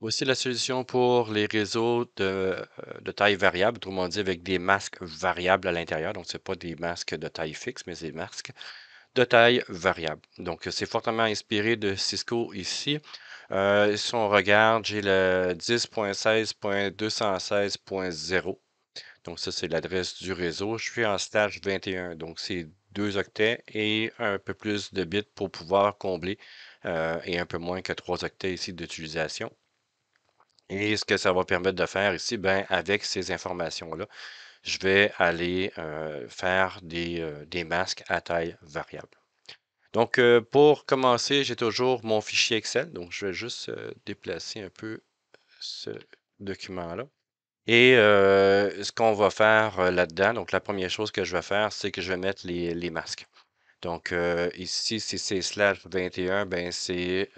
Voici la solution pour les réseaux euh, de, taille variable, autrement dit avec des masques variables à l'intérieur. Donc, ce n'est pas des masques de taille fixe, mais des masques de taille variable. Donc, c'est fortement inspiré de Cisco ici. Euh, si on regarde, j'ai le 10.16.216.0. Donc, ça, c'est l'adresse du réseau. Je suis en stage 21, donc c'est deux octets et un peu plus de bits pour pouvoir combler euh, et un peu moins que trois octets ici d'utilisation. Et ce que ça va permettre de faire ici, ben, avec ces informations-là, je vais aller euh, faire euh, des, masques à taille variable. Donc, euh, pour commencer, j'ai toujours mon fichier Excel. Donc, je vais juste déplacer un peu ce document-là. Et ce qu'on va faire là-dedans, donc la première chose que je vais faire, c'est que je vais mettre les masques. Donc, euh, ici, si c'est slash 21, ben c'est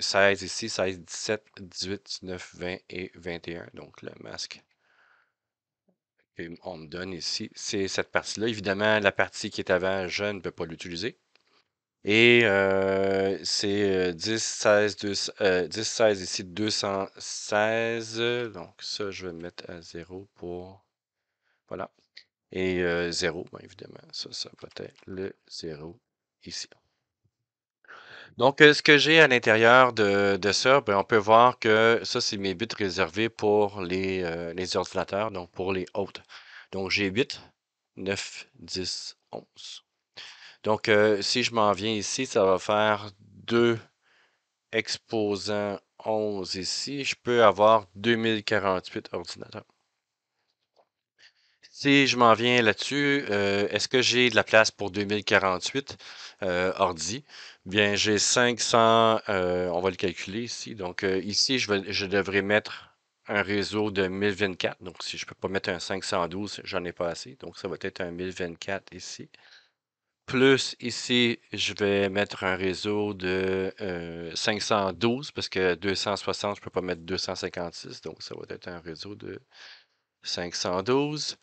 16 ici, 16, 17, 18, 19, 20 et 21. Donc, le masque qu'on me donne ici, c'est cette partie-là. Évidemment, la partie qui est avant, je ne peux pas l'utiliser. Et euh, c'est 10, 16, 10, 16 ici, 216. Donc, ça, je vais le mettre à 0 pour... Voilà, et 0, euh, ben, évidemment, ça, ça va être le 0 ici. Donc, euh, ce que j'ai à l'intérieur de, ça, ben, on peut voir que ça, c'est mes bits réservés pour euh, les, ordinateurs, donc pour les hôtes. Donc, j'ai 8, 9, 10, 11. Donc, si je m'en viens ici, ça va faire 2 exposants 11 ici. Je peux avoir 2048 ordinateurs. Si je m'en viens là-dessus, euh, est-ce que j'ai de la place pour 2048 euh, ordi? Bien, j'ai 500, euh, on va le calculer ici. Donc, ici, je, devrais mettre un réseau de 1024. Donc, si je ne peux pas mettre un 512, j'en ai pas assez. Donc, ça va être un 1024 ici. Plus ici, je vais mettre un réseau de 512 parce que 260, je ne peux pas mettre 256. Donc, ça va être un réseau de 512.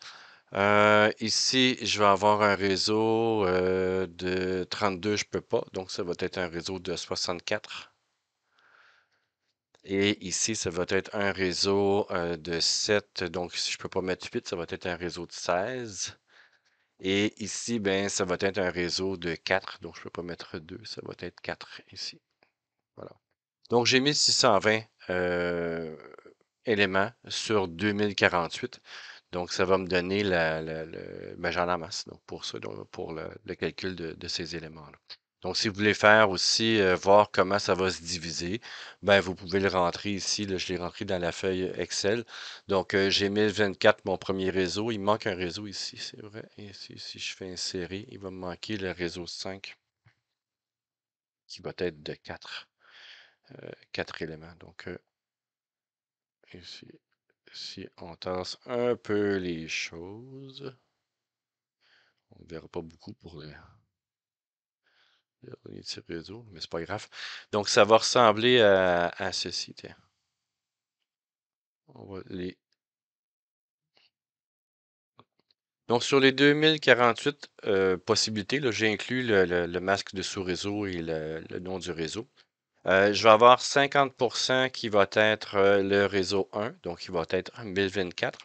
Euh, ici, je vais avoir un réseau euh, de 32, je ne peux pas. Donc, ça va être un réseau de 64. Et ici, ça va être un réseau euh, de 7. Donc, si je ne peux pas mettre 8, ça va être un réseau de 16. Et ici, ben, ça va être un réseau de 4. Donc, je ne peux pas mettre 2. Ça va être 4 ici. Voilà. Donc, j'ai mis 620 éléments sur 2048. Donc, ça va me donner la, la, la ben, masse donc, pour, ça, pour le, calcul de, ces éléments-là. Donc, si vous voulez faire aussi, euh, voir comment ça va se diviser, ben, vous pouvez le rentrer ici. je l'ai rentré dans la feuille Excel. Donc, euh, j'ai j'ai 1024, mon premier réseau. Il manque un réseau ici, c'est vrai. Ici, si je fais insérer, il va me manquer le réseau 5, qui va être de 4, 4 euh, éléments. Donc, ici, si on tasse un peu les choses, on ne verra pas beaucoup pour les réseaux, mais réseau, mais c'est pas grave. Donc, ça va ressembler à, ceci. Tiens. On les... Donc, sur les 2048 euh, possibilités, possibilités, j'ai inclus le, masque de sous-réseau et le nom du réseau. Euh, je vais avoir 50% qui va être euh, le réseau 1, donc qui va être 1024.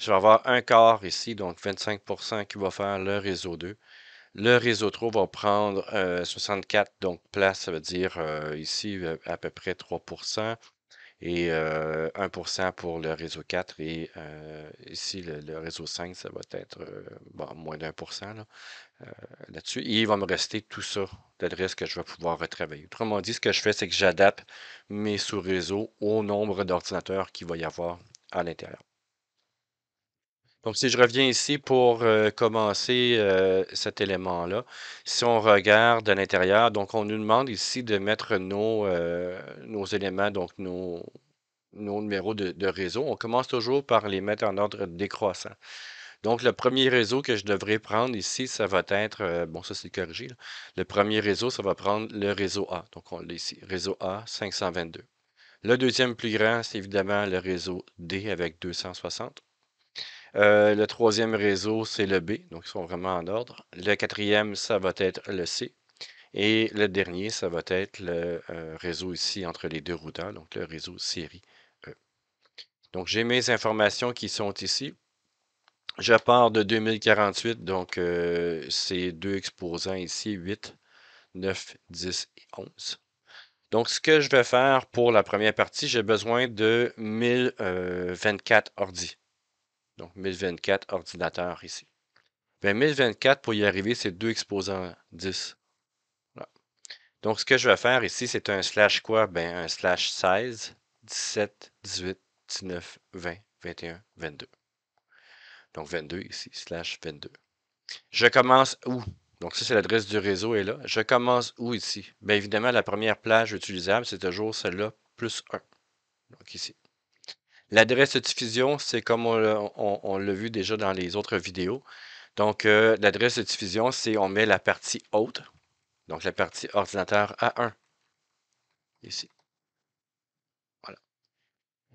Je vais avoir un quart ici, donc 25% qui va faire le réseau 2. Le réseau 3 va prendre 64, euh, donc place, ça veut dire ici à peu près 3% et 1% pour le réseau 4. Et ici, le, réseau 5, ça va être moins d'un pour cent là-dessus. et il va me rester tout ça d'adresses que je vais pouvoir retravailler. Autrement dit, ce que je fais, c'est que j'adapte mes sous-réseaux au nombre d'ordinateurs qu'il va y avoir à l'intérieur. Donc, si je reviens ici pour euh, commencer euh, cet élément-là, si on regarde à l'intérieur, donc on nous demande ici de mettre nos, euh, nos éléments, donc nos, numéros de, réseau. On commence toujours par les mettre en ordre décroissant. Donc, le premier réseau que je devrais prendre ici, ça va être, bon, ça c'est corrigé, le premier réseau, ça va prendre le réseau A. Donc, on l'a ici, réseau A 522. Le deuxième plus grand, c'est évidemment le réseau D avec 260. Euh, le troisième réseau, c'est le B, donc ils sont vraiment en ordre. Le quatrième, ça va être le C. Et le dernier, ça va être le euh, réseau ici entre les deux routeurs, donc le réseau série E. Donc j'ai mes informations qui sont ici. Je pars de 2048, donc ces euh, c'est deux exposants ici, 8, 9, 10 et 11. Donc, ce que je vais faire pour la première partie, j'ai besoin de 1024 ordi. Donc 1024 ordinateur ici. Bien, 1024, pour y arriver, c'est deux exposants 10. Donc ce que je vais faire ici, c'est un slash quoi? Ben, un slash 16, 17, 18, 19, 20, 21, 22. Donc 22 ici, slash 22. Je commence où? Donc ça, c'est l'adresse du réseau est là. Je commence où ici? Bien évidemment, la première plage utilisable, c'est toujours celle-là, plus 1. Donc ici. L'adresse de diffusion, c'est comme on, l'a vu déjà dans les autres vidéos. Donc, euh, l'adresse de diffusion, c'est on met la partie haute, donc la partie ordinateur A1, ici. Voilà.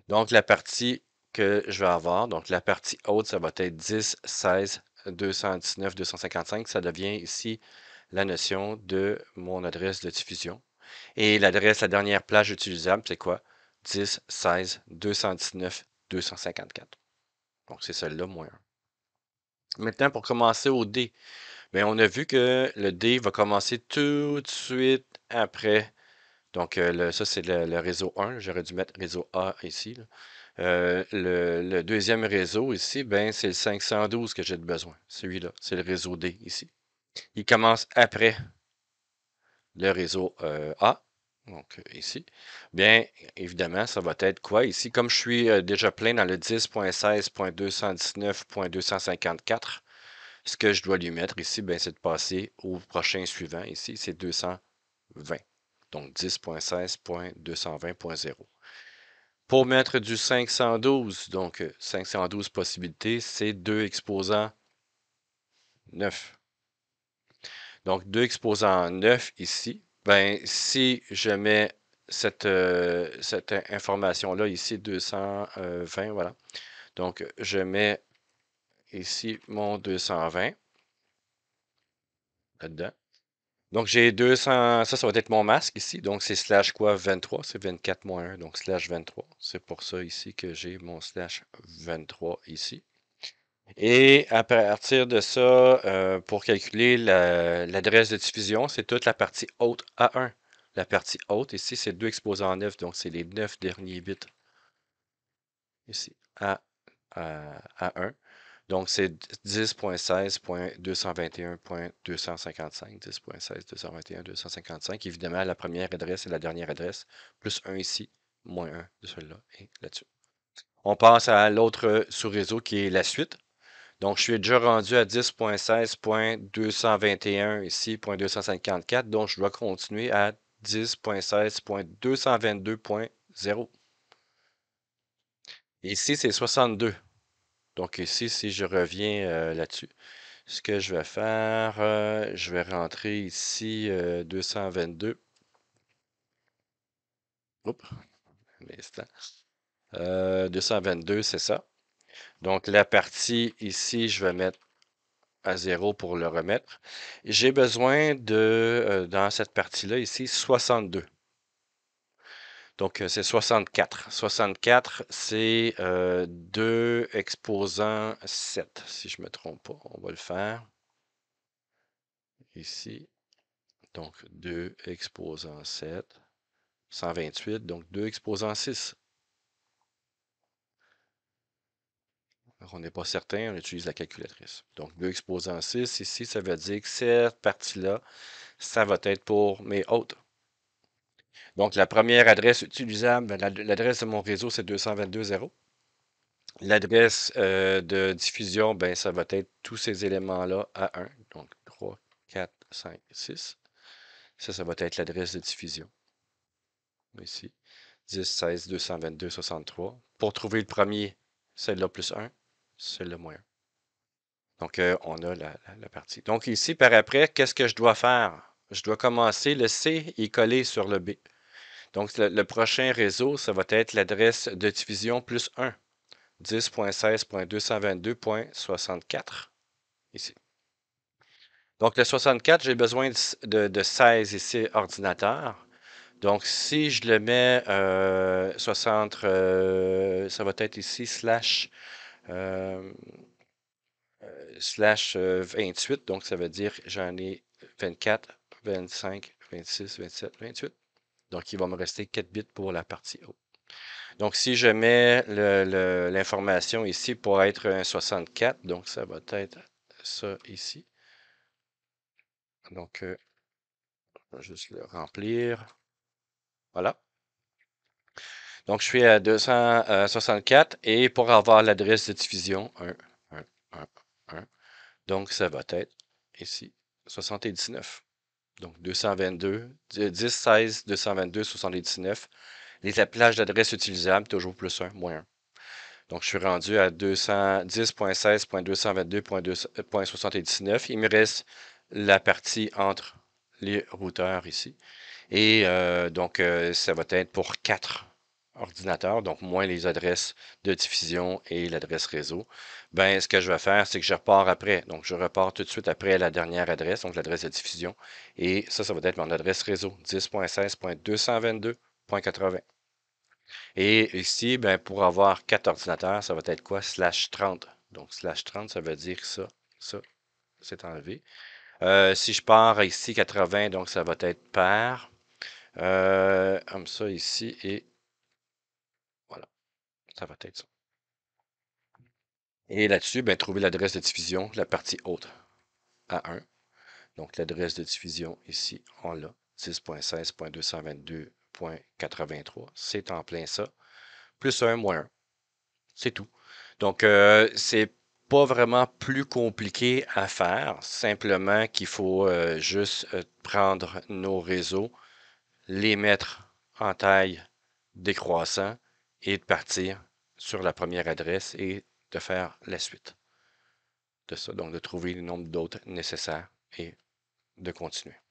Donc, la partie que je vais avoir, donc la partie haute, ça va être 10, 16, 219, 255. Ça devient ici la notion de mon adresse de diffusion. Et l'adresse, la dernière plage utilisable, c'est quoi? 10, 16, 219, 254. Donc, c'est celle-là, moins 1. Maintenant, pour commencer au D, bien, on a vu que le D va commencer tout de suite après. Donc, euh, le, ça, c'est le, réseau 1. J'aurais dû mettre réseau A ici. Euh, le, deuxième réseau ici, ben, c'est le 512 que j'ai besoin. Celui-là, c'est le réseau D ici. Il commence après le réseau euh, A donc euh, ici, bien évidemment, ça va être quoi ici? Comme je suis euh, déjà plein dans le 10.16.219.254, ce que je dois lui mettre ici, c'est de passer au prochain suivant ici, c'est 220. Donc 10.16.220.0. Pour mettre du 512, donc 512 euh, possibilités, c'est 2 exposants 9. Donc 2 exposants 9 ici, ben, si je mets cette, euh, cette information-là, ici, 220, euh, voilà. Donc, je mets ici mon 220 là-dedans. Donc, j'ai 200, ça, ça va être mon masque ici. Donc, c'est slash quoi? 23, c'est 24 moins 1, donc slash 23. C'est pour ça ici que j'ai mon slash 23 ici. Et à partir de ça, euh, pour calculer l'adresse de diffusion, c'est toute la partie haute A1. La partie haute, ici, c'est deux exposants en 9, donc c'est les 9 derniers bits. Ici, A, euh, A1. Donc, c'est 10.16.221.255, 10.16.221.255. Évidemment, la première adresse et la dernière adresse, plus 1 ici, moins 1 de celui-là et là-dessus. On passe à l'autre sous-réseau qui est la suite. Donc, je suis déjà rendu à 10.16.221 ici, .254, donc je dois continuer à 10.16.222.0. Ici, c'est 62. Donc ici, si je reviens euh, là-dessus, ce que je vais faire, euh, je vais rentrer ici 222. Euh, Oups, 222, c'est ça. Donc, la partie ici, je vais mettre à zéro pour le remettre. J'ai besoin de, euh, dans cette partie-là, ici, 62. Donc, euh, c'est 64. 64, c'est euh, 2 exposants 7, si je ne me trompe pas. On va le faire. Ici. Donc, 2 exposants 7. 128, donc 2 exposants 6. on n'est pas certain, on utilise la calculatrice. Donc 2 exposant 6, ici, ça veut dire que cette partie-là, ça va être pour mes autres. Donc la première adresse utilisable, ben, l'adresse de mon réseau, c'est 222.0. L'adresse euh, de diffusion, ben, ça va être tous ces éléments-là à 1. Donc 3, 4, 5, 6. Ça, ça va être l'adresse de diffusion. Ici, 10, 16, 222, 63. Pour trouver le premier, celle-là plus 1 c'est le moyen. Donc, euh, on a la, partie. Donc, ici, par après, qu'est-ce que je dois faire? Je dois commencer le C et coller sur le B. Donc, le, prochain réseau, ça va être l'adresse de division plus 1, 10.16.222.64, ici. Donc, le 64, j'ai besoin de, 16 ici, ordinateurs. Donc, si je le mets 60, euh, euh, ça va être ici, slash euh, euh, slash 28, euh, donc ça veut dire j'en ai 24, 25, 26, 27, 28. Donc, il va me rester 4 bits pour la partie haut Donc, si je mets l'information ici pour être un 64, donc ça va être ça ici. Donc, je vais juste le remplir. Voilà. Donc, je suis à 264 et pour avoir l'adresse de diffusion, 1, 1, 1, 1. Donc, ça va être ici, 79. Donc, 222, 10, 16, 222, 79. Les plages d'adresse utilisables, toujours plus 1, moins 1. Donc, je suis rendu à 210.16.222.79. Il me reste la partie entre les routeurs ici. Et euh, donc, euh, ça va être pour 4 ordinateur, donc moins les adresses de diffusion et l'adresse réseau, ben, ce que je vais faire, c'est que je repars après. Donc, je repars tout de suite après la dernière adresse, donc l'adresse de diffusion. Et ça, ça va être mon adresse réseau, 10.16.222.80. Et ici, ben, pour avoir quatre ordinateurs, ça va être quoi? Slash 30. Donc, slash 30, ça veut dire ça. Ça, c'est enlevé. Euh, si je pars ici, 80, donc ça va être par. Euh, comme ça ici, et ça va être ça. Et là-dessus, ben, trouver l'adresse de diffusion, la partie haute A 1. Donc l'adresse de diffusion ici, on l'a. 6.16.222.83, C'est en plein ça. Plus 1, moins 1. C'est tout. Donc, euh, c'est pas vraiment plus compliqué à faire. Simplement qu'il faut euh, juste euh, prendre nos réseaux, les mettre en taille décroissant et partir sur la première adresse et de faire la suite de ça. Donc, de trouver le nombre d'autres nécessaires et de continuer.